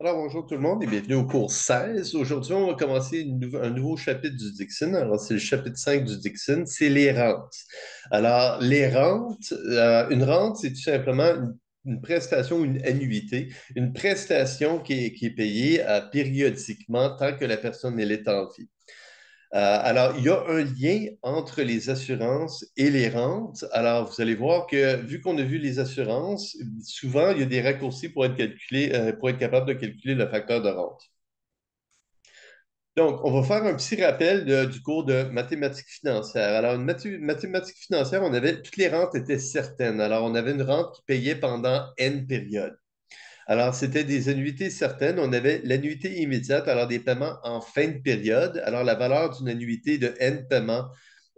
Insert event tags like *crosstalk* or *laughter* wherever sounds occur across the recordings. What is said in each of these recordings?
Alors, bonjour tout le monde et bienvenue au cours 16. Aujourd'hui, on va commencer un nouveau chapitre du Dixon. Alors, c'est le chapitre 5 du Dixon, c'est les rentes. Alors, les rentes, euh, une rente, c'est tout simplement une, prestation, une annuité, une prestation qui est, payée euh, périodiquement tant que la personne est en vie. Euh, alors, il y a un lien entre les assurances et les rentes. Alors, vous allez voir que, vu qu'on a vu les assurances, souvent, il y a des raccourcis pour être, euh, capable de calculer le facteur de rente. Donc, on va faire un petit rappel du cours de mathématiques financières. Alors, une mathématiques financières, on avait toutes les rentes étaient certaines. Alors, on avait une rente qui payait pendant N périodes. Alors, c'était des annuités certaines. On avait l'annuité immédiate, alors des paiements en fin de période. Alors, la valeur d'une annuité de N paiements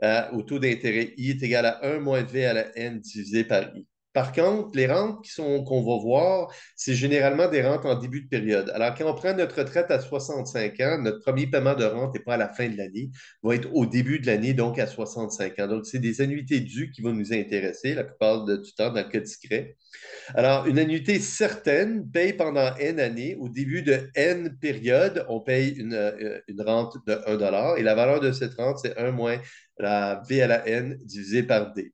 euh, au taux d'intérêt I est égale à 1 moins V à la N divisé par I. Par contre, les rentes qu'on va voir, c'est généralement des rentes en début de période. Alors, quand on prend notre retraite à 65 ans, notre premier paiement de rente n'est pas à la fin de l'année, va être au début de l'année, donc à 65 ans. Donc, c'est des annuités dues qui vont nous intéresser la plupart du temps dans le cas discret. Alors, une annuité certaine paye pendant N années. Au début de N périodes, on paye une, euh, une rente de 1 et la valeur de cette rente, c'est 1 moins la V à la N divisé par D.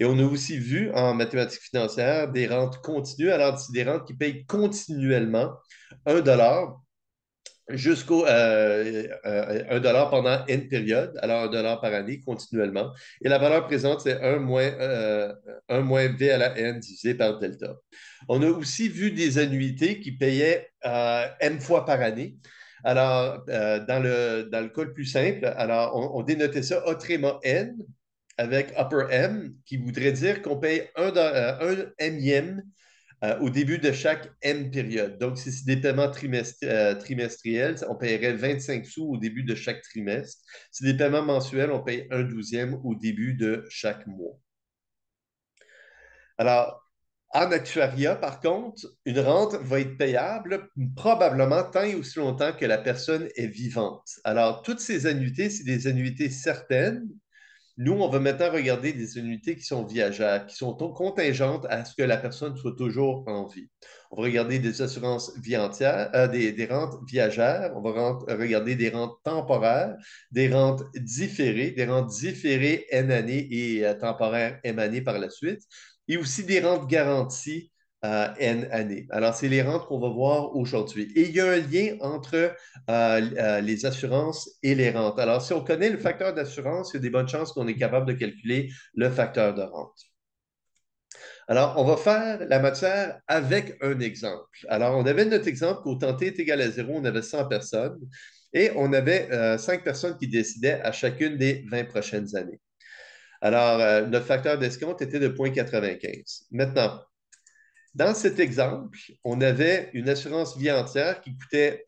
Et on a aussi vu en mathématiques financières des rentes continues, alors des rentes qui payent continuellement 1 dollar jusqu'au 1 euh, euh, dollar pendant N périodes, alors 1 dollar par année continuellement. Et la valeur présente, c'est 1 euh, moins, V à la N divisé par delta. On a aussi vu des annuités qui payaient M fois par année. Alors, dans, le, dans cas le plus simple, alors on, dénotait ça autrement N avec upper M, qui voudrait dire qu'on paye un, euh, euh, au début de chaque M période. Donc, si c'est des paiements euh, trimestriels, on paierait 25 sous au début de chaque trimestre. Si c'est des paiements mensuels, on paye un douzième au début de chaque mois. Alors, en actuariat, par contre, une rente va être payable probablement tant et aussi longtemps que la personne est vivante. Alors, toutes ces annuités, c'est des annuités certaines nous, on va maintenant regarder des unités qui sont viagères, qui sont contingentes à ce que la personne soit toujours en vie. On va regarder des assurances vie entière, euh, des, rentes viagères, on va regarder des rentes temporaires, des rentes différées, des rentes différées N années et euh, temporaires M années par la suite, et aussi des rentes garanties euh, N années. Alors, c'est les rentes qu'on va voir aujourd'hui. Et il y a un lien entre euh, euh, les assurances et les rentes. Alors, si on connaît le facteur d'assurance, il y a des bonnes chances qu'on est capable de calculer le facteur de rente. Alors, on va faire la matière avec un exemple. Alors, on avait notre exemple qu'au temps t est égal à zéro, on avait 100 personnes et on avait 5 personnes qui décidaient à chacune des 20 prochaines années. Alors, notre facteur d'escompte était de 0,95. Maintenant, dans cet exemple, on avait une assurance vie entière qui coûtait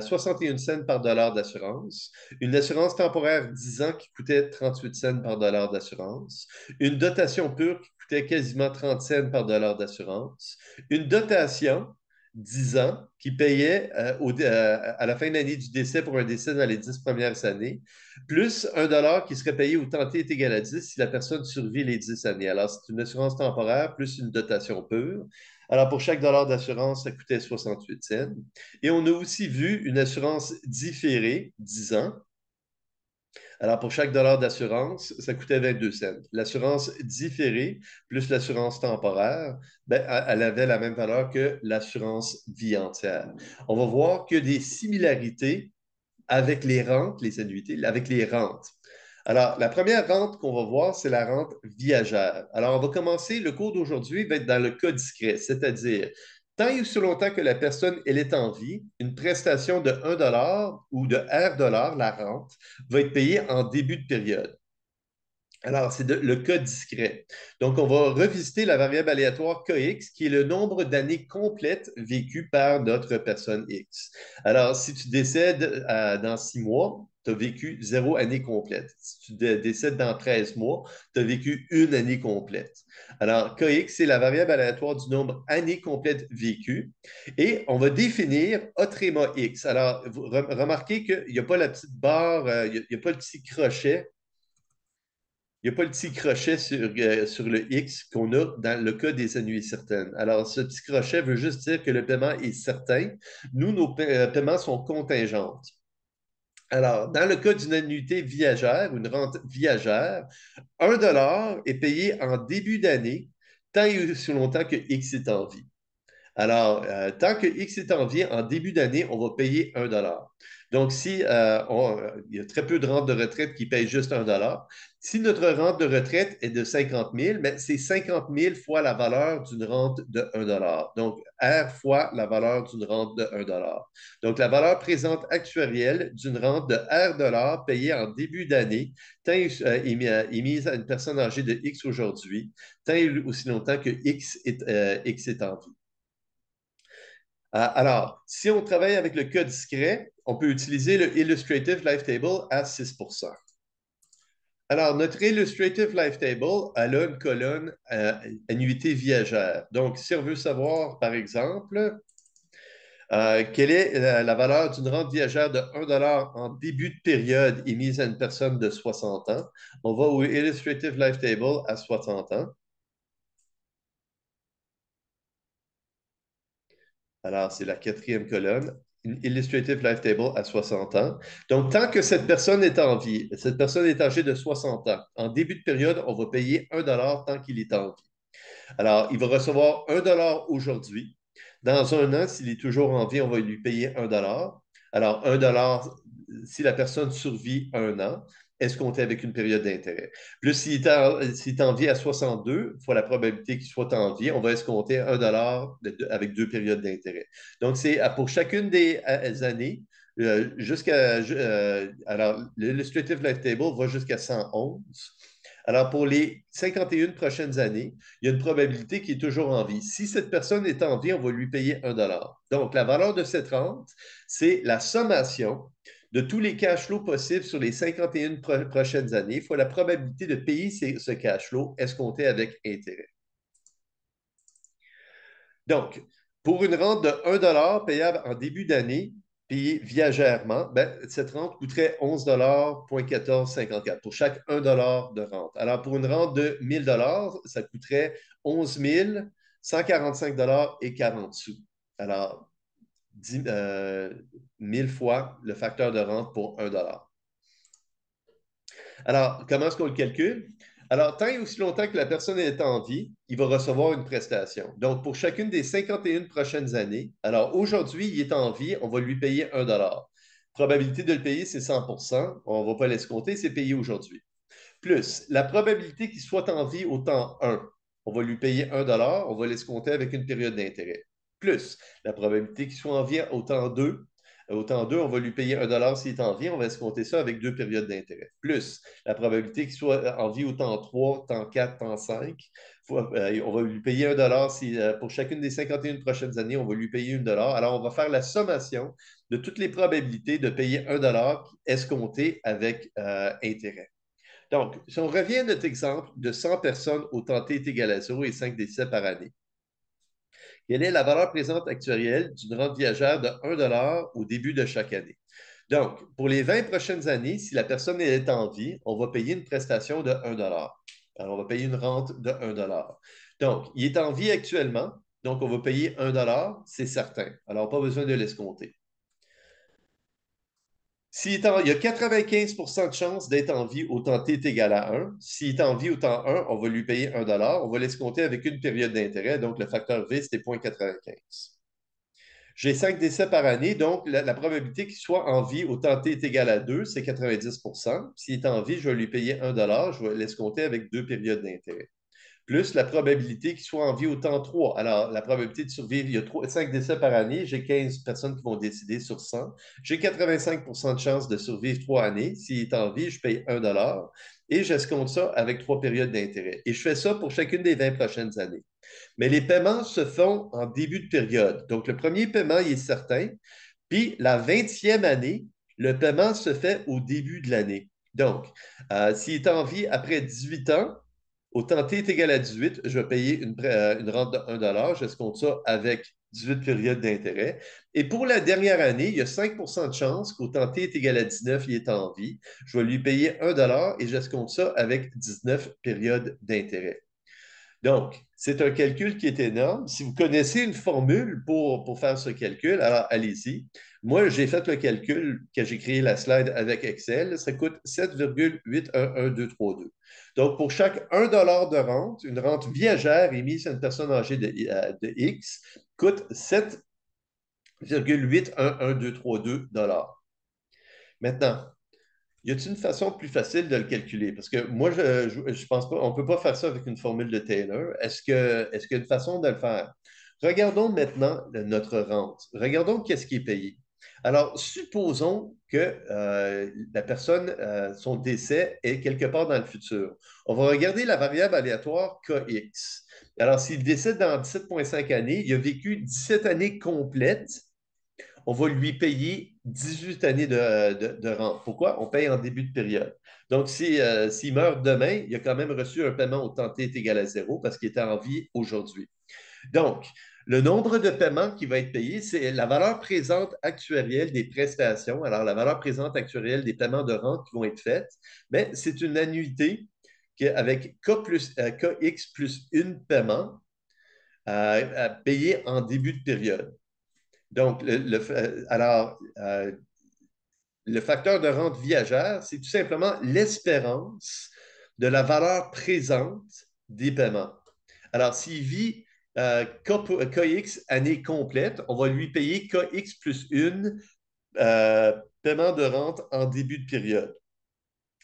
61 euh, cents par dollar d'assurance, une assurance temporaire 10 ans qui coûtait 38 cents par dollar d'assurance, une dotation pure qui coûtait quasiment 30 cents par dollar d'assurance, une dotation 10 ans qui payait euh, euh, à la fin de l'année du décès pour un décès dans les 10 premières années, plus un dollar qui serait payé au tenté est égal à 10 si la personne survit les 10 années. Alors, c'est une assurance temporaire plus une dotation pure. Alors, pour chaque dollar d'assurance, ça coûtait 68 cents. Et on a aussi vu une assurance différée, 10 ans, alors, pour chaque dollar d'assurance, ça coûtait 22 cents. L'assurance différée plus l'assurance temporaire, ben, elle avait la même valeur que l'assurance vie entière. On va voir que des similarités avec les rentes, les annuités, avec les rentes. Alors, la première rente qu'on va voir, c'est la rente viagère. Alors, on va commencer, le cours d'aujourd'hui va ben, dans le cas discret, c'est-à-dire Tant et aussi longtemps que la personne est en vie, une prestation de 1 ou de R la rente, va être payée en début de période. Alors, c'est le cas discret. Donc, on va revisiter la variable aléatoire KX, qui est le nombre d'années complètes vécues par notre personne X. Alors, si tu décèdes euh, dans six mois, tu as vécu zéro année complète. Si tu décèdes dans 13 mois, tu as vécu une année complète. Alors, KX, c'est la variable aléatoire du nombre année complète vécue. Et on va définir autrement X. Alors, remarquez qu'il n'y a pas la petite barre, euh, il n'y a, pas le petit crochet. Il n'y a pas le petit crochet sur, euh, sur le X qu'on a dans le cas des annuités certaines. Alors, ce petit crochet veut juste dire que le paiement est certain. Nous, nos euh, paiements sont contingents. Alors, dans le cas d'une annuité viagère, une rente viagère, 1 est payé en début d'année tant et aussi longtemps que X est en vie. Alors, euh, tant que X est en vie, en début d'année, on va payer 1 donc, si euh, il y a très peu de rentes de retraite qui payent juste un dollar, si notre rente de retraite est de 50 000, mais c'est 50 000 fois la valeur d'une rente de 1 dollar. Donc, R fois la valeur d'une rente de 1 dollar. Donc, la valeur présente actuarielle d'une rente de R dollar payée en début d'année, est euh, euh, mise à une personne âgée de X aujourd'hui, tant aussi longtemps que X est, X est en vie. Euh, alors, si on travaille avec le cas discret, on peut utiliser le Illustrative Life Table à 6 alors, notre Illustrative Life Table, elle a une colonne euh, annuité viagère. Donc, si on veut savoir, par exemple, euh, quelle est la, valeur d'une rente viagère de 1 en début de période émise à une personne de 60 ans, on va au Illustrative Life Table à 60 ans. Alors, c'est la quatrième colonne. Illustrative life table à 60 ans. Donc, tant que cette personne est en vie, cette personne est âgée de 60 ans, en début de période, on va payer 1 tant qu'il est en vie. Alors, il va recevoir 1 aujourd'hui. Dans un an, s'il est toujours en vie, on va lui payer 1 Alors, 1 si la personne survit un an escompté avec une période d'intérêt? Plus s'il est, vie à 62, fois la probabilité qu'il soit en vie, on va escompter un dollar avec deux périodes d'intérêt. Donc, c'est pour chacune des euh, années, euh, jusqu'à. Euh, alors, l'illustrative life table va jusqu'à 111. Alors, pour les 51 prochaines années, il y a une probabilité qui est toujours en vie. Si cette personne est en vie, on va lui payer un dollar. Donc, la valeur de cette rente, c'est la sommation de tous les cash flows possibles sur les 51 prochaines années fois la probabilité de payer ce cash flow escompté avec intérêt. Donc, pour une rente de 1 payable en début d'année, payée viagèrement, ben, cette rente coûterait 11,1454 pour chaque 1 de rente. Alors, pour une rente de 1000 ça coûterait 11 145 et 40 sous. Alors, 10, 1000 euh, fois le facteur de rente pour 1 Alors, comment est-ce qu'on le calcule? Alors, tant et aussi longtemps que la personne est en vie, il va recevoir une prestation. Donc, pour chacune des 51 prochaines années, alors aujourd'hui, il est en vie, on va lui payer 1 Probabilité de le payer, c'est 100 On ne va pas l'escompter, c'est payé aujourd'hui. Plus, la probabilité qu'il soit en vie au temps 1, on va lui payer 1 on va l'escompter avec une période d'intérêt plus la probabilité qu'il soit en vie autant 2. Euh, autant 2, on va lui payer 1 s'il est en vie, on va escompter ça avec deux périodes d'intérêt. Plus la probabilité qu'il soit euh, en vie autant 3, temps 4, temps 5. on va lui payer 1 si, euh, pour chacune des 51 prochaines années, on va lui payer 1 Alors, on va faire la sommation de toutes les probabilités de payer 1 escompté avec intérêt. Donc, si on revient à notre exemple de 100 personnes au temps T est égal à 0 et 5 décès par année, quelle est la valeur présente actuelle d'une rente viagère de 1 au début de chaque année? Donc, pour les 20 prochaines années, si la personne est en vie, on va payer une prestation de 1 Alors, on va payer une rente de 1 Donc, il est en vie actuellement, donc on va payer 1 c'est certain. Alors, pas besoin de l'escompter il y a 95 de chances d'être en vie au temps T est égal à 1. S'il est en vie au temps 1, on va lui payer 1 On va l'escompter avec une période d'intérêt. Donc, le facteur V, c'était 0,95. J'ai 5 décès par année. Donc, la, probabilité qu'il soit en vie au temps T est égal à 2, c'est 90 S'il est en vie, je vais lui payer 1 Je vais l'escompter avec deux périodes d'intérêt plus la probabilité qu'il soit en vie au temps 3. Alors, la probabilité de survivre, il y a 5 décès par année, j'ai 15 personnes qui vont décider sur 100. J'ai 85 de chance de survivre 3 années. S'il est en vie, je paye 1 et j'escompte ça avec trois périodes d'intérêt. Et je fais ça pour chacune des 20 prochaines années. Mais les paiements se font en début de période. Donc, le premier paiement, il est certain. Puis, la 20e année, le paiement se fait au début de l'année. Donc, euh, s'il est en vie après 18 ans, au T est égal à 18, je vais payer une, euh, rente de 1 Je compte ça avec 18 périodes d'intérêt. Et pour la dernière année, il y a 5 de chance qu'au T est égal à 19, il est en vie. Je vais lui payer 1 et je compte ça avec 19 périodes d'intérêt. Donc, c'est un calcul qui est énorme. Si vous connaissez une formule pour, pour faire ce calcul, alors allez-y. Moi, j'ai fait le calcul que j'ai créé la slide avec Excel, ça coûte 7,811232. Donc, pour chaque 1 de rente, une rente viagère émise à une personne âgée de, euh, X coûte 7,811232 Maintenant, y a-t-il une façon plus facile de le calculer? Parce que moi, je, je, pense pas, on ne peut pas faire ça avec une formule de Taylor. Est-ce que est-ce qu'il y a une façon de le faire? Regardons maintenant notre rente. Regardons qu'est-ce qui est payé. Alors, supposons que euh, la personne, euh, son décès est quelque part dans le futur. On va regarder la variable aléatoire KX. Alors, s'il décède dans 17,5 années, il a vécu 17 années complètes. On va lui payer 18 années de, rente. Pourquoi? On paye en début de période. Donc, euh, s'il si, meurt demain, il a quand même reçu un paiement au temps T est égal à zéro parce qu'il était en vie aujourd'hui. Donc, le nombre de paiements qui va être payé, c'est la valeur présente actuarielle des prestations. Alors, la valeur présente actuarielle des paiements de rente qui vont être faits, mais ben, c'est une annuité avec K plus, euh, KX plus une paiement euh, à payer en début de période. Donc, le, euh, alors, le facteur de rente viagère, c'est tout simplement l'espérance de la valeur présente des paiements. Alors, s'il vit euh, KX euh, année complète. On va lui payer KX plus une euh, paiement de rente en début de période.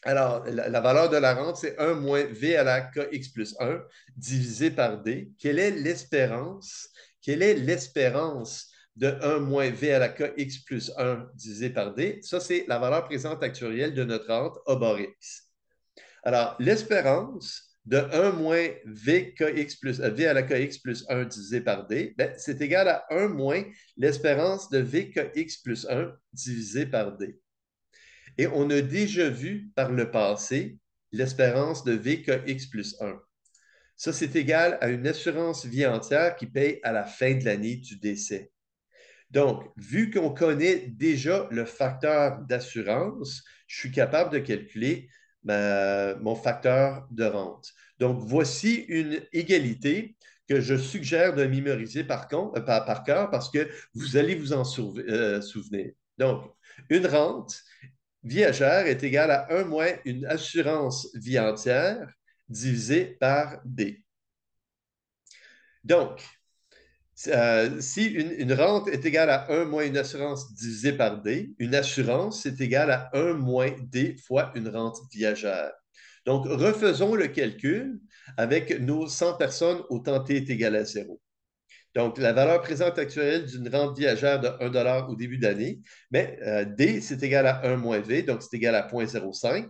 Alors, la, valeur de la rente, c'est 1 moins V à la KX plus 1 divisé par D. Quelle est l'espérance? Quelle est l'espérance de 1 moins V à la KX plus 1 divisé par D? Ça, c'est la valeur présente actuelle de notre rente au bar Alors, l'espérance, de 1 moins v, plus, euh, v à la kx plus 1 divisé par d, ben, c'est égal à 1 moins l'espérance de v plus 1 divisé par d. Et on a déjà vu par le passé l'espérance de v plus 1. Ça, c'est égal à une assurance vie entière qui paye à la fin de l'année du décès. Donc, vu qu'on connaît déjà le facteur d'assurance, je suis capable de calculer mon facteur de rente. Donc, voici une égalité que je suggère de mémoriser euh, par, cœur parce que vous allez vous en euh, souvenir. Donc, une rente viagère est égale à 1 moins une assurance vie entière divisé par B. Donc, si euh, une, rente est égale à 1 moins une assurance divisée par D, une assurance est égale à 1 moins D fois une rente viagère. Donc, refaisons le calcul avec nos 100 personnes au temps T est égal à 0. Donc, la valeur présente actuelle d'une rente viagère de 1 au début d'année, mais euh, D, c'est égal à 1 moins V, donc c'est égal à 0.05.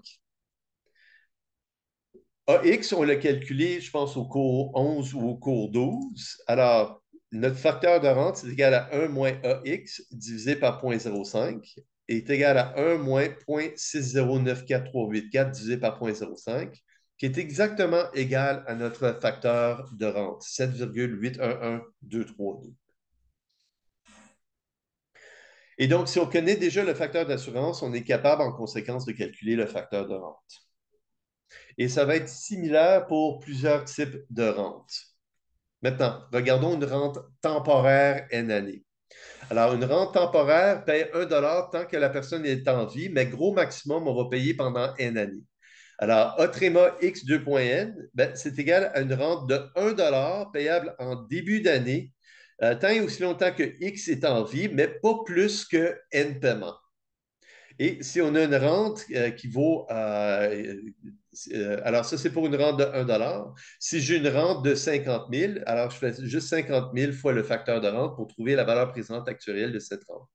AX, on l'a calculé, je pense, au cours 11 ou au cours 12. Alors, notre facteur de rente est égal à 1 moins AX divisé par 0.05 et est égal à 1 moins 0.6094384 divisé par 0.05, qui est exactement égal à notre facteur de rente, 7,811232. Et donc, si on connaît déjà le facteur d'assurance, on est capable en conséquence de calculer le facteur de rente. Et ça va être similaire pour plusieurs types de rentes. Maintenant, regardons une rente temporaire N années. Alors, une rente temporaire paye 1 tant que la personne est en vie, mais gros maximum, on va payer pendant N années. Alors, Otrema X2.N, ben, c'est égal à une rente de 1 payable en début d'année, euh, tant et aussi longtemps que X est en vie, mais pas plus que N paiements. Et si on a une rente euh, qui vaut, euh, euh, alors ça c'est pour une rente de 1 Si j'ai une rente de 50 000, alors je fais juste 50 000 fois le facteur de rente pour trouver la valeur présente actuelle de cette rente.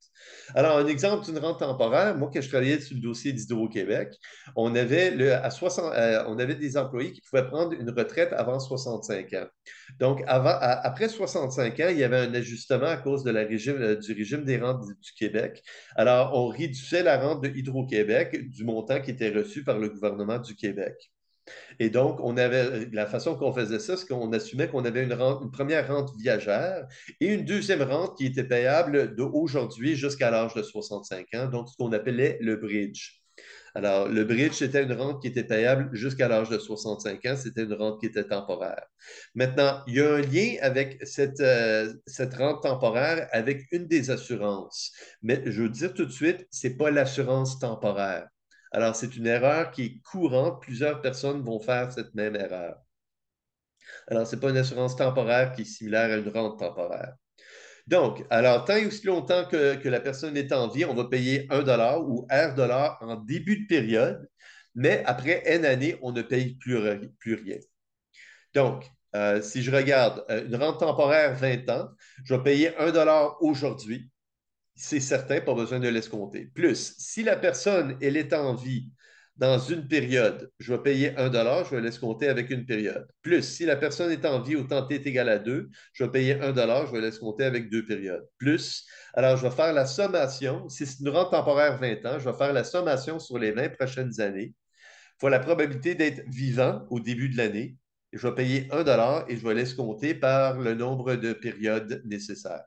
Alors, un exemple d'une rente temporaire, moi, quand je travaillais sur le dossier d'Hydro-Québec, on avait, euh, on avait des employés qui pouvaient prendre une retraite avant 65 ans. Donc, après 65 ans, il y avait un ajustement à cause de euh, du régime des rentes du, du Québec. Alors, on réduisait la rente de Hydro-Québec du montant qui était reçu par le gouvernement du Québec. Et donc, on avait euh, la façon qu'on faisait ça, c'est qu'on assumait qu'on avait une, première rente viagère et une deuxième rente qui était payable d'aujourd'hui jusqu'à l'âge de 65 ans, donc ce qu'on appelait le bridge. Alors, le bridge, c'était une rente qui était payable jusqu'à l'âge de 65 ans. C'était une rente qui était temporaire. Maintenant, il y a un lien avec cette, euh, cette rente temporaire avec une des assurances. Mais je veux dire tout de suite, ce n'est pas l'assurance temporaire. Alors, c'est une erreur qui est courante. Plusieurs personnes vont faire cette même erreur. Alors, ce n'est pas une assurance temporaire qui est similaire à une rente temporaire. Donc, alors, tant et aussi longtemps que, la personne est en vie, on va payer 1 ou R en début de période, mais après N années, on ne paye plus, rien. Donc, euh, si je regarde euh, une rente temporaire 20 ans, je vais payer 1 aujourd'hui c'est certain, pas besoin de l'escompter. Plus, si la personne, elle est en vie dans une période, je vais payer dollar, je vais l'escompter avec une période. Plus, si la personne est en vie au temps t est égal à 2, je vais payer dollar, je vais l'escompter avec deux périodes. Plus, alors je vais faire la sommation, si c'est une rente temporaire 20 ans, je vais faire la sommation sur les 20 prochaines années. Pour la probabilité d'être vivant au début de l'année, je vais payer 1 et je vais l'escompter par le nombre de périodes nécessaires.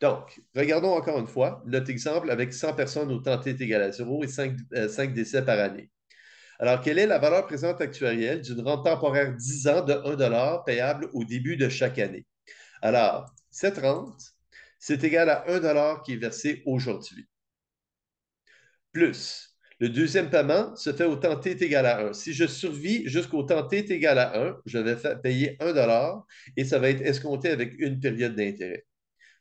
Donc, regardons encore une fois notre exemple avec 100 personnes au temps t est égal à 0 et 5, euh, décès par année. Alors, quelle est la valeur présente actuarielle d'une rente temporaire 10 ans de 1 payable au début de chaque année? Alors, cette rente, c'est égal à 1 qui est versé aujourd'hui. Plus, le deuxième paiement se fait au temps t est égal à 1. Si je survis jusqu'au temps t est égal à 1, je vais payer 1 et ça va être escompté avec une période d'intérêt.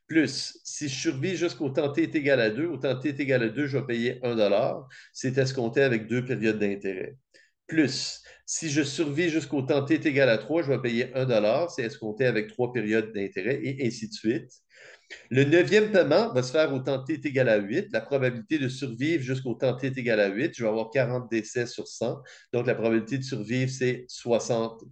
Plus, si je survis jusqu'au temps T est égal à 2, au temps T est égal à 2, je vais payer 1 C'est escompté avec deux périodes d'intérêt. Plus, si je survis jusqu'au temps T est égal à 3, je vais payer 1 C'est escompté avec trois périodes d'intérêt et ainsi de suite. Le neuvième paiement va se faire au temps T est égal à 8. La probabilité de survivre jusqu'au temps T est égal à 8. Je vais avoir 40 décès sur 100. Donc, la probabilité de survivre, c'est 60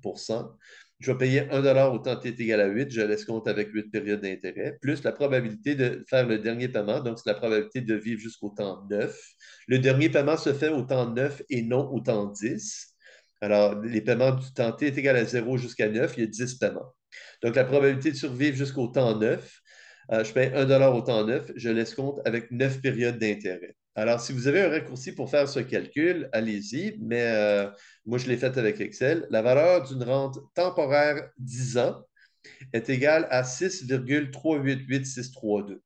je vais payer 1 au temps t est égal à 8, je laisse compte avec 8 périodes d'intérêt, plus la probabilité de faire le dernier paiement, donc c'est la probabilité de vivre jusqu'au temps 9. Le dernier paiement se fait au temps 9 et non au temps 10. Alors, les paiements du temps t est égal à 0 jusqu'à 9, il y a 10 paiements. Donc, la probabilité de survivre jusqu'au temps 9, euh, je paye 1 au temps 9, je laisse compte avec 9 périodes d'intérêt. Alors, si vous avez un raccourci pour faire ce calcul, allez-y, mais euh, moi, je l'ai fait avec Excel. La valeur d'une rente temporaire 10 ans est égale à 6,388632.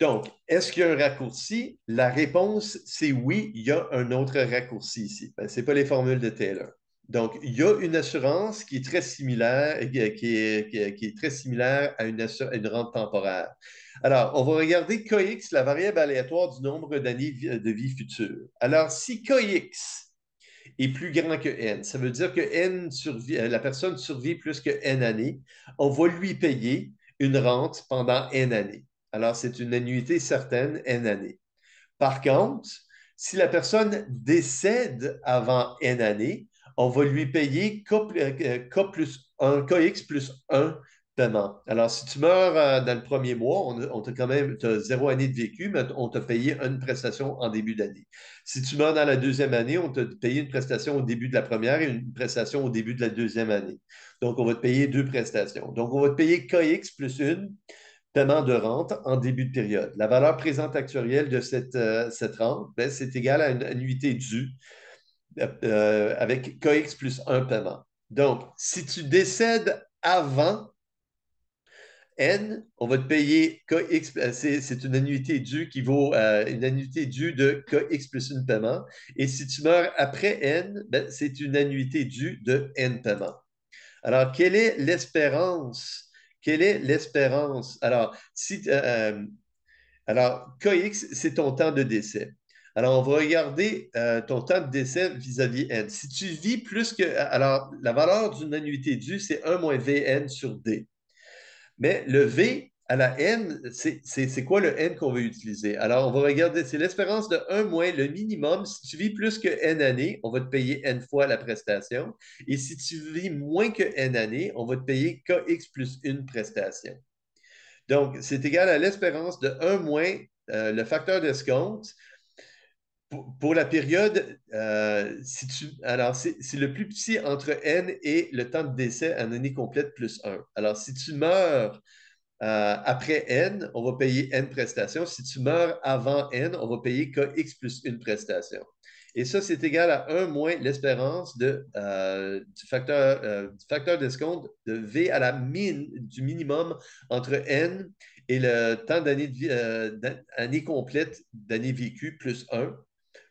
Donc, est-ce qu'il y a un raccourci? La réponse, c'est oui, il y a un autre raccourci ici. Ben, ce n'est pas les formules de Taylor. Donc, il y a une assurance qui est très similaire, eh qui, très similaire à une, rente temporaire. Alors, on va regarder cox, la variable aléatoire du nombre d'années de vie future. Alors, si cox est plus grand que N, ça veut dire que euh, la personne survit plus que N années, on va lui payer une rente pendant N années. Alors, c'est une annuité certaine N années. Par contre, si la personne décède avant N années, on va lui payer K, euh, plus 1, KX plus 1 paiement. Alors, si tu meurs euh, dans le premier mois, on, t'a quand même as zéro année de vécu, mais on t'a payé une prestation en début d'année. Si tu meurs dans la deuxième année, on t'a payé une prestation au début de la première et une prestation au début de la deuxième année. Donc, on va te payer deux prestations. Donc, on va te payer KX plus 1 paiement de rente en début de période. La valeur présente actuelle de cette, euh, rente, ben, c'est égal à une annuité due euh, euh, avec KX plus un paiement. Donc, si tu décèdes avant N, on va te payer COX, euh, c'est une annuité due qui vaut une annuité due de COX plus une paiement. Et si tu meurs après N, ben, c'est une annuité due de N paiement. Alors, quelle est l'espérance? Quelle est l'espérance? Alors, si, alors, COX, c'est ton temps de décès. Alors, on va regarder euh, ton temps de décès vis-à-vis N. Si tu vis plus que. Alors, la valeur d'une annuité due, c'est 1 moins VN sur D. Mais le V à la N, c'est, quoi le N qu'on veut utiliser? Alors, on va regarder, c'est l'espérance de 1 moins le minimum. Si tu vis plus que N années, on va te payer N fois la prestation. Et si tu vis moins que N années, on va te payer KX plus une prestation. Donc, c'est égal à l'espérance de 1 moins euh, le facteur d'escompte pour, la période, euh, c'est le plus petit entre n et le temps de décès en année complète plus 1. Alors, si tu meurs euh, après n, on va payer n prestations. Si tu meurs avant n, on va payer kx plus une prestation. Et ça, c'est égal à 1 moins l'espérance euh, du facteur, du facteur d'escompte de V à la mine du minimum entre n et le temps d'année complète d'année vécue plus 1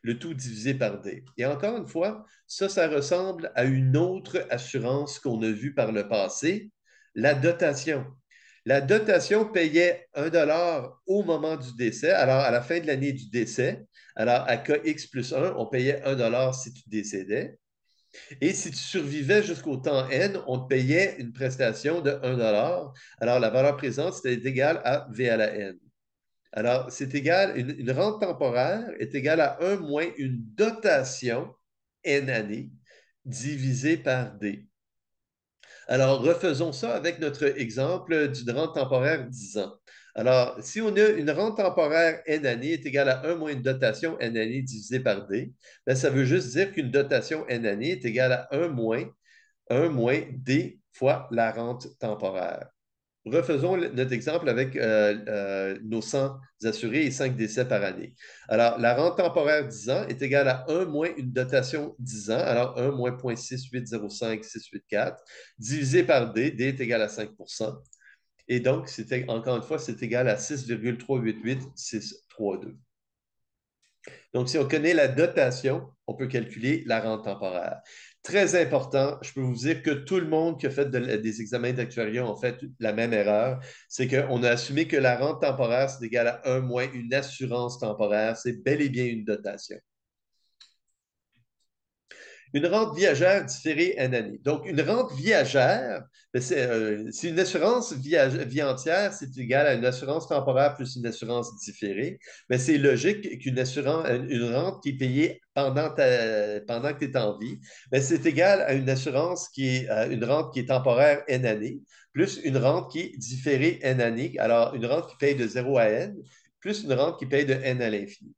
le tout divisé par D. Et encore une fois, ça, ça ressemble à une autre assurance qu'on a vue par le passé, la dotation. La dotation payait 1 dollar au moment du décès. Alors, à la fin de l'année du décès, alors à cas X plus 1, on payait 1 dollar si tu décédais. Et si tu survivais jusqu'au temps N, on te payait une prestation de 1 dollar. Alors, la valeur présente, c'était égale à V à la N. Alors, c'est égal, une, rente temporaire est égale à 1 moins une dotation N année divisée par D. Alors, refaisons ça avec notre exemple d'une rente temporaire 10 ans. Alors, si on a une rente temporaire N année est égale à 1 moins une dotation N année divisée par D, ben, ça veut juste dire qu'une dotation N année est égale à 1 moins, 1 moins D fois la rente temporaire refaisons notre exemple avec euh, euh, nos 100 assurés et 5 décès par année. Alors, la rente temporaire 10 ans est égale à 1 moins une dotation 10 ans, alors 1 moins 0.6805684, divisé par D, D est égal à 5 Et donc, encore une fois, c'est égal à 6,388632. Donc, si on connaît la dotation, on peut calculer la rente temporaire. Très important, je peux vous dire que tout le monde qui a fait des examens d'actuariat a fait la même erreur. C'est qu'on a assumé que la rente temporaire, c'est égal à un moins une assurance temporaire. C'est bel et bien une dotation une rente viagère différée N année. Donc, une rente viagère, ben, c'est euh, une assurance vie entière, c'est égal à une assurance temporaire plus une assurance différée. Mais ben, c'est logique qu'une assurance, une rente qui est payée pendant, que tu es en vie, ben, c'est égal à une assurance qui est une rente qui est temporaire N année, plus une rente qui est différée N année. Alors, une rente qui paye de 0 à N, plus une rente qui paye de N à l'infini.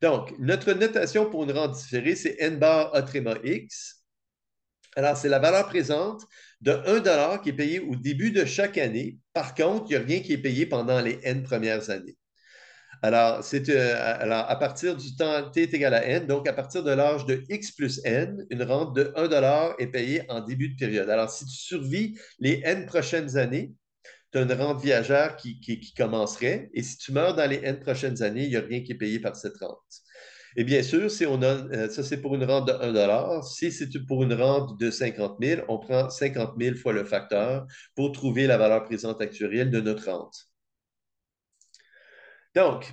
Donc, notre notation pour une rente différée, c'est n bar a tréma x. Alors, c'est la valeur présente de 1 qui est payée au début de chaque année. Par contre, il n'y a rien qui est payé pendant les n premières années. Alors, c'est euh, à partir du temps t est égal à n, donc à partir de l'âge de x plus n, une rente de 1 est payée en début de période. Alors, si tu survis les n prochaines années, tu as une rente viagère qui, commencerait, et si tu meurs dans les N prochaines années, il n'y a rien qui est payé par cette rente. Et bien sûr, si on a, euh, ça c'est pour une rente de 1 Si c'est pour une rente de 50 000, on prend 50 000 fois le facteur pour trouver la valeur présente actuelle de notre rente. Donc,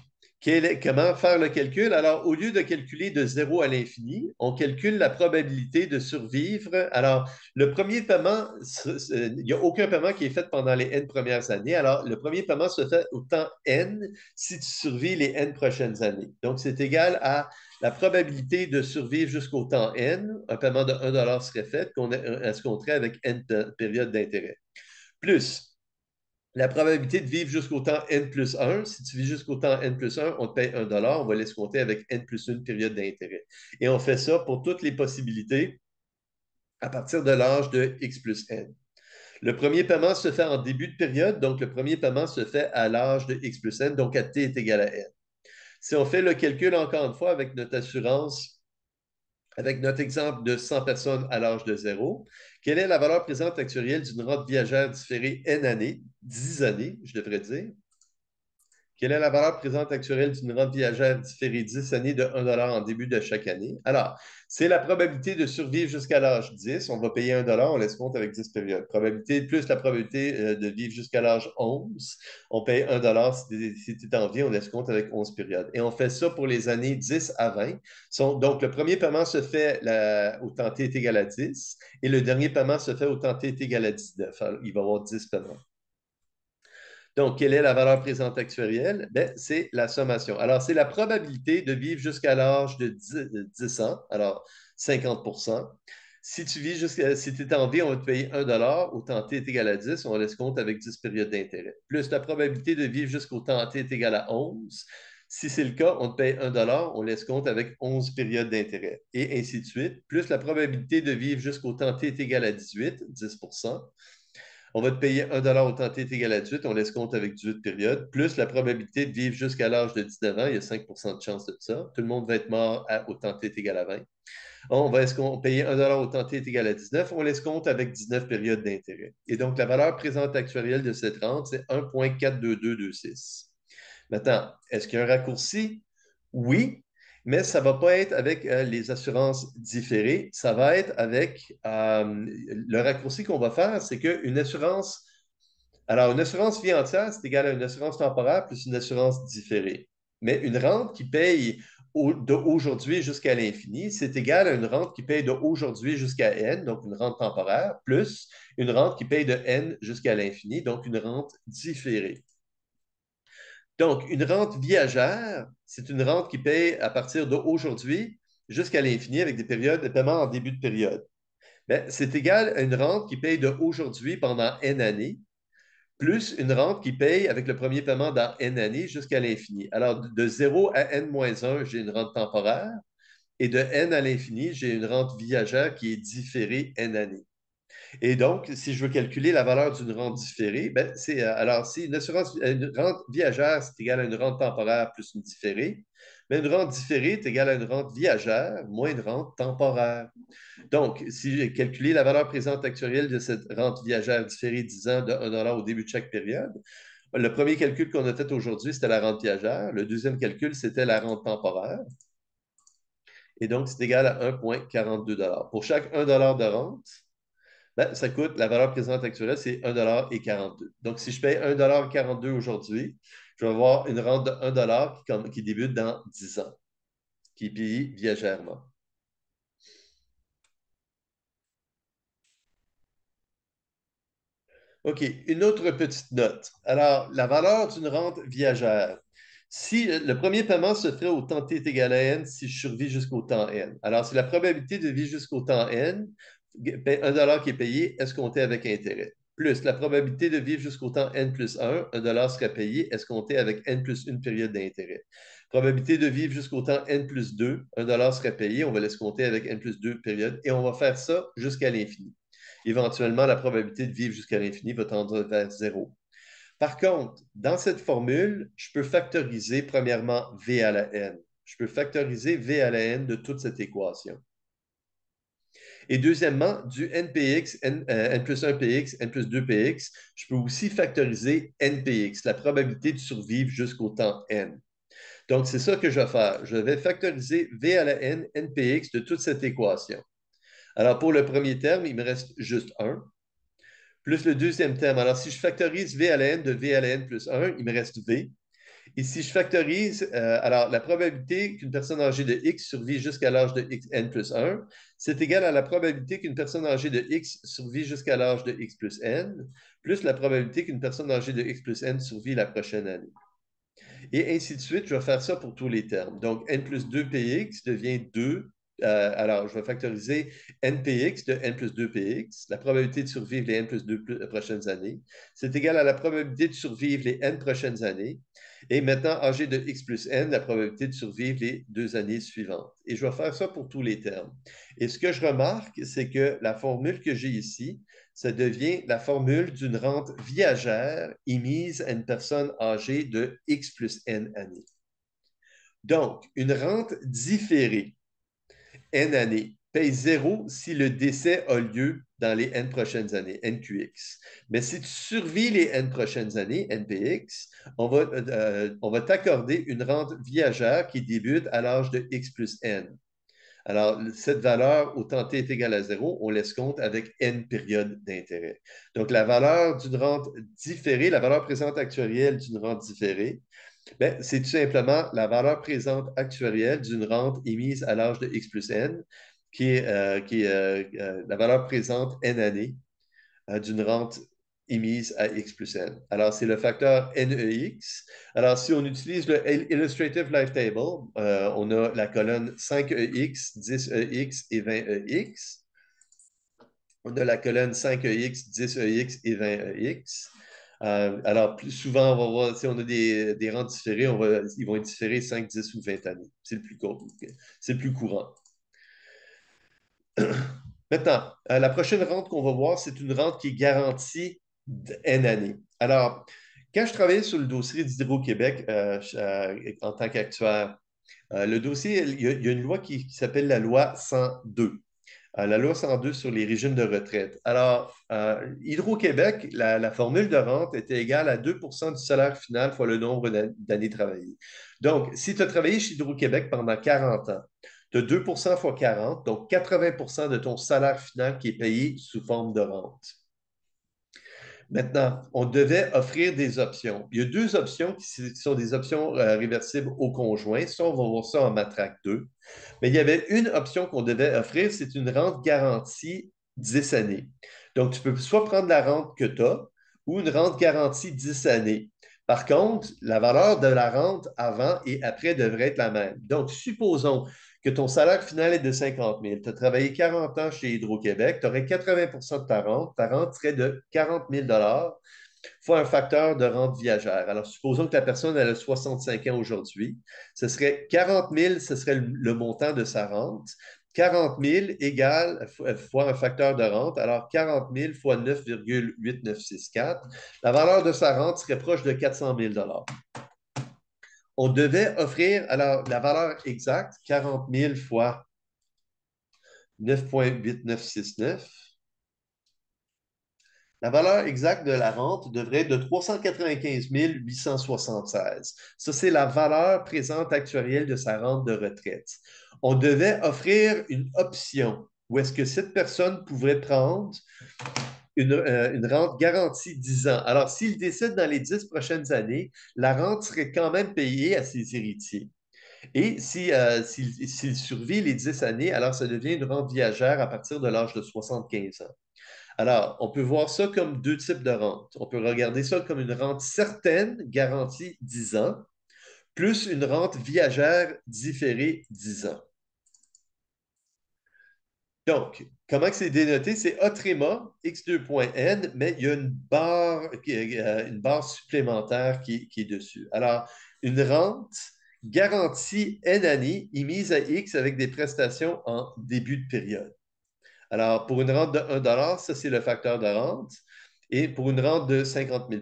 comment faire le calcul? Alors, au lieu de calculer de zéro à l'infini, on calcule la probabilité de survivre. Alors, le premier paiement, il n'y a aucun paiement qui est fait pendant les N premières années. Alors, le premier paiement se fait au temps N si tu survis les N prochaines années. Donc, c'est égal à la probabilité de survivre jusqu'au temps N. Un paiement de 1 serait fait, qu'on est, euh, ce qu'on avec N période d'intérêt. Plus, la probabilité de vivre jusqu'au temps n plus 1, si tu vis jusqu'au temps n plus 1, on te paye dollar. on va compter avec n plus 1 période d'intérêt. Et on fait ça pour toutes les possibilités à partir de l'âge de x plus n. Le premier paiement se fait en début de période, donc le premier paiement se fait à l'âge de x plus n, donc à t est égal à n. Si on fait le calcul encore une fois avec notre assurance avec notre exemple de 100 personnes à l'âge de zéro, quelle est la valeur présente actuelle d'une rente viagère différée N années, 10 années, je devrais dire, quelle est la valeur présente actuelle d'une rente viagère différée 10 années de 1 en début de chaque année? Alors, c'est la probabilité de survivre jusqu'à l'âge 10. On va payer 1 on laisse compte avec 10 périodes. Probabilité plus la probabilité euh, de vivre jusqu'à l'âge 11. On paye 1 si tu es en vie, on laisse compte avec 11 périodes. Et on fait ça pour les années 10 à 20. Donc, le premier paiement se fait au temps T est égal à 10 et le dernier paiement se fait au temps T est égal à 19. il va y avoir 10 paiements. Donc, quelle est la valeur présente actuarielle? Ben, c'est la sommation. Alors, c'est la probabilité de vivre jusqu'à l'âge de 10, ans, alors 50 si tu vis jusqu'à, si tu es en vie, on va te payer 1 au temps t est égal à 10, on laisse compte avec 10 périodes d'intérêt. Plus la probabilité de vivre jusqu'au temps t est égal à 11. Si c'est le cas, on te paye 1 on laisse compte avec 11 périodes d'intérêt, et ainsi de suite, plus la probabilité de vivre jusqu'au temps t est égal à 18, 10 on va te payer 1 dollar au T est égal à 18, on laisse compte avec 18 périodes, plus la probabilité de vivre jusqu'à l'âge de 19 ans, il y a 5 de chance de ça. Tout le monde va être mort à, au T est égal à 20. On va payer 1 dollar au T est égal à 19, on laisse compte avec 19 périodes d'intérêt. Et donc, la valeur présente actuarielle de cette rente, c'est 1,42226. Maintenant, est-ce qu'il y a un raccourci? Oui, mais ça ne va pas être avec euh, les assurances différées, ça va être avec euh, le raccourci qu'on va faire, c'est qu'une assurance, alors une assurance vie entière, c'est égal à une assurance temporaire plus une assurance différée. Mais une rente qui paye de d'aujourd'hui jusqu'à l'infini, c'est égal à une rente qui paye de aujourd'hui jusqu'à n, donc une rente temporaire, plus une rente qui paye de n jusqu'à l'infini, donc une rente différée. Donc, une rente viagère, c'est une rente qui paye à partir d'aujourd'hui jusqu'à l'infini avec des périodes de paiement en début de période. Mais c'est égal à une rente qui paye d'aujourd'hui pendant N années, plus une rente qui paye avec le premier paiement dans N années jusqu'à l'infini. Alors, de 0 à N-1, j'ai une rente temporaire, et de N à l'infini, j'ai une rente viagère qui est différée N années. Et donc, si je veux calculer la valeur d'une rente différée, ben, c'est euh, alors si une assurance, rente viagère, c'est égal à une rente temporaire plus une différée, mais une rente différée est égale à une rente viagère moins une rente temporaire. Donc, si j'ai calculé la valeur présente actuelle de cette rente viagère différée 10 ans de 1 au début de chaque période, le premier calcul qu'on a fait aujourd'hui, c'était la rente viagère. Le deuxième calcul, c'était la rente temporaire. Et donc, c'est égal à 1,42 Pour chaque 1 de rente, ben, ça coûte, la valeur présente actuelle, c'est 1,42 Donc, si je paye 1,42 aujourd'hui, je vais avoir une rente de 1 qui, débute dans 10 ans, qui est payée viagèrement. OK, une autre petite note. Alors, la valeur d'une rente viagère. Si euh, le premier paiement se ferait au temps t est égal à n si je survis jusqu'au temps n. Alors, c'est la probabilité de vivre jusqu'au temps n un dollar qui est payé est compté avec intérêt. Plus la probabilité de vivre jusqu'au temps n plus 1, un dollar serait payé est compté avec n plus une période d'intérêt. Probabilité de vivre jusqu'au temps n plus 2, un dollar serait payé, on va l'escompter avec n plus 2 période et on va faire ça jusqu'à l'infini. Éventuellement, la probabilité de vivre jusqu'à l'infini va tendre vers 0. Par contre, dans cette formule, je peux factoriser premièrement v à la n. Je peux factoriser v à la n de toute cette équation. Et deuxièmement, du NPX, euh, N, plus 1PX, N plus 2PX, je peux aussi factoriser NPX, la probabilité de survivre jusqu'au temps N. Donc, c'est ça que je vais faire. Je vais factoriser V à la N, NPX de toute cette équation. Alors, pour le premier terme, il me reste juste 1, plus le deuxième terme. Alors, si je factorise V à la N de V à la N plus 1, il me reste V. Et si je factorise, euh, alors la probabilité qu'une personne âgée de X survit jusqu'à l'âge de X, n plus 1, c'est égal à la probabilité qu'une personne âgée de X survit jusqu'à l'âge de X plus N, plus la probabilité qu'une personne âgée de X plus N survit la prochaine année. Et ainsi de suite, je vais faire ça pour tous les termes. Donc, n plus 2px devient 2 euh, alors, je vais factoriser npx de n plus 2px, la probabilité de survivre les n plus 2 euh, prochaines années. C'est égal à la probabilité de survivre les n prochaines années. Et maintenant, âgé de x plus n, la probabilité de survivre les deux années suivantes. Et je vais faire ça pour tous les termes. Et ce que je remarque, c'est que la formule que j'ai ici, ça devient la formule d'une rente viagère émise à une personne âgée de x plus n années. Donc, une rente différée, n années, paye zéro si le décès a lieu dans les N prochaines années, NQX. Mais si tu survis les N prochaines années, NPX, euh, on va, t'accorder une rente viagère qui débute à l'âge de X plus N. Alors, cette valeur, autant t est égal à zéro, on laisse compte avec n périodes d'intérêt. Donc, la valeur d'une rente différée, la valeur présente actuarielle d'une rente différée, ben, c'est tout simplement la valeur présente actuarielle d'une rente émise à l'âge de x plus n qui est, euh, qui euh, euh, la valeur présente N années d'une rente émise à X plus N. Alors, c'est le facteur NEX. Alors, si on utilise le Illustrative Life Table, on a la colonne 5EX, 10EX e et 20EX. On a la colonne 5EX, 10EX e et 20EX. alors, plus souvent, on va voir, si on a des, rentes différées, ils vont être différés 5, 10 ou 20 années. C'est le plus, court, le plus courant. *clears throat* Maintenant, euh, la prochaine rente qu'on va voir, c'est une rente qui est garantie N année. Alors, quand je travaillais sur le dossier d'Hydro-Québec euh, euh, en tant qu'actuaire, le dossier, il y, a, une loi qui, s'appelle la loi 102. la loi 102 sur les régimes de retraite. Alors, Hydro-Québec, la, formule de rente était égale à 2 du salaire final fois le nombre d'années travaillées. Donc, si tu as travaillé chez Hydro-Québec pendant 40 ans, de 2 x 40, donc 80 de ton salaire final qui est payé sous forme de rente. Maintenant, on devait offrir des options. Il y a deux options qui sont des options euh, réversibles au conjoint. Ça, on va voir ça en matraque 2. Mais il y avait une option qu'on devait offrir, c'est une rente garantie 10 années. Donc, tu peux soit prendre la rente que tu as ou une rente garantie 10 années. Par contre, la valeur de la rente avant et après devrait être la même. Donc, supposons que ton salaire final est de 50 000, tu as travaillé 40 ans chez Hydro-Québec, tu aurais 80 de ta rente, ta rente serait de 40 000 fois un facteur de rente viagère. Alors, supposons que ta personne elle a 65 ans aujourd'hui, ce serait 40 000, ce serait le, montant de sa rente. 40 000 égale euh, fois un facteur de rente, alors 40 000 fois 9,8964, la valeur de sa rente serait proche de 400 000 on devait offrir alors la, valeur exacte 40 000 fois 9.8969. La valeur exacte de la rente devrait être de 395 876. Ça, c'est la valeur présente actuelle de sa rente de retraite. On devait offrir une option où est-ce que cette personne pouvait prendre euh, une, rente garantie 10 ans. Alors, s'il décède dans les 10 prochaines années, la rente serait quand même payée à ses héritiers. Et euh, s'il si, survit les 10 années, alors ça devient une rente viagère à partir de l'âge de 75 ans. Alors, on peut voir ça comme deux types de rentes. On peut regarder ça comme une rente certaine, garantie 10 ans, plus une rente viagère différée 10 ans. Donc, comment c'est dénoté? C'est Otrema, x2.n, mais il y a une barre, euh, supplémentaire qui, est dessus. Alors, une rente garantie n années mise à x avec des prestations en début de période. Alors, pour une rente de 1 ça, c'est le facteur de rente. Et pour une rente de 40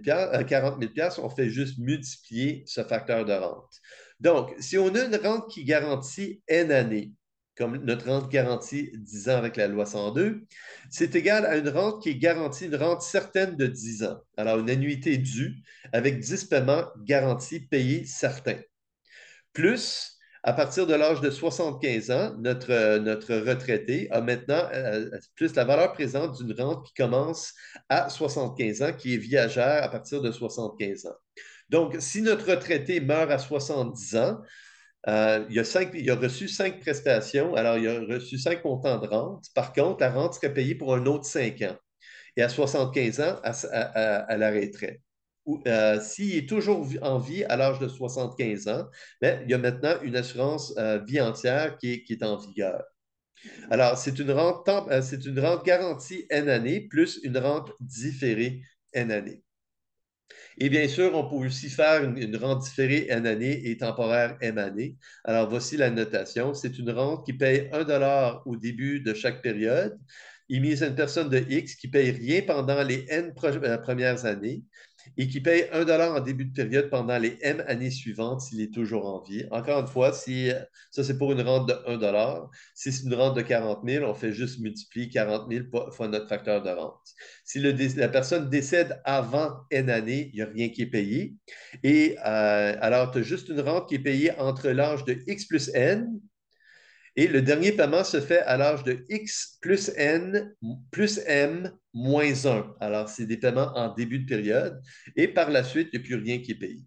000 euh, on fait juste multiplier ce facteur de rente. Donc, si on a une rente qui garantit n années, comme notre rente garantie 10 ans avec la loi 102, c'est égal à une rente qui est garantie, une rente certaine de 10 ans. Alors, une annuité due avec 10 paiements garantis payés certains. Plus, à partir de l'âge de 75 ans, notre, retraité a maintenant euh, plus la valeur présente d'une rente qui commence à 75 ans, qui est viagère à partir de 75 ans. Donc, si notre retraité meurt à 70 ans, euh, il, a reçu cinq prestations, alors il a reçu cinq montants de rente. Par contre, la rente serait payée pour un autre cinq ans. Et à 75 ans, à, arrêterait. la retraite. Euh, s'il est toujours en vie à l'âge de 75 ans, ben, il y a maintenant une assurance euh, vie entière qui est, en vigueur. Alors, c'est une, rente, une rente garantie N année plus une rente différée N année. Et eh bien sûr, on peut aussi faire une, rente différée N année et temporaire M année. Alors, voici la notation. C'est une rente qui paye 1 au début de chaque période, Il mise une personne de X qui ne paye rien pendant les N euh, premières années et qui paye 1 en début de période pendant les M années suivantes s'il est toujours en vie. Encore une fois, si, ça c'est pour une rente de 1 Si c'est une rente de 40 000, on fait juste multiplier 40 000 fois notre facteur de rente. Si la personne décède avant N années, il n'y a rien qui est payé. Et euh, alors, tu as juste une rente qui est payée entre l'âge de X plus N et le dernier paiement se fait à l'âge de X plus N plus M moins 1. Alors, c'est des paiements en début de période. Et par la suite, il n'y a plus rien qui est payé.